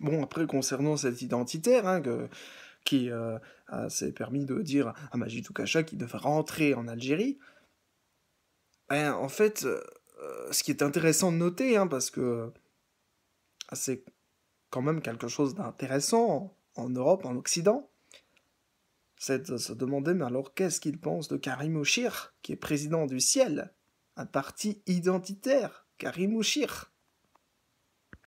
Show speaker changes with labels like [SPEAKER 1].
[SPEAKER 1] Bon, après, concernant cette identitaire, hein, qui euh, s'est permis de dire à Majid Oukacha qu'il devait rentrer en Algérie, ben, en fait, euh, euh, ce qui est intéressant de noter, hein, parce que c'est quand même quelque chose d'intéressant en Europe, en Occident, c'est de se demander, mais alors qu'est-ce qu'il pense de Karim Ouchir, qui est président du ciel, un parti identitaire, Karim Ouchir